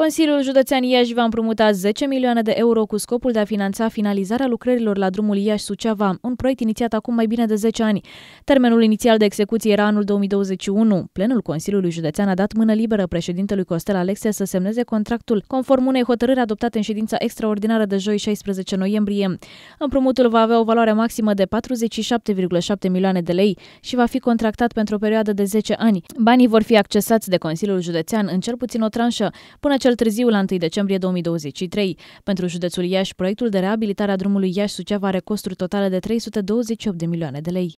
Consiliul Județean Iași va împrumuta 10 milioane de euro cu scopul de a finanța finalizarea lucrărilor la drumul Iași-Suceava, un proiect inițiat acum mai bine de 10 ani. Termenul inițial de execuție era anul 2021. Plenul Consiliului Județean a dat mână liberă președintelui Costel Alexe să semneze contractul, conform unei hotărâri adoptate în ședința extraordinară de joi 16 noiembrie. Împrumutul va avea o valoare maximă de 47,7 milioane de lei și va fi contractat pentru o perioadă de 10 ani. Banii vor fi accesați de Consiliul Județean în cel puțin o tranșă, până ce cel târziu la 1 decembrie 2023. Pentru județul Iași, proiectul de reabilitare a drumului Iași-Suceava are costuri totale de 328 de milioane de lei.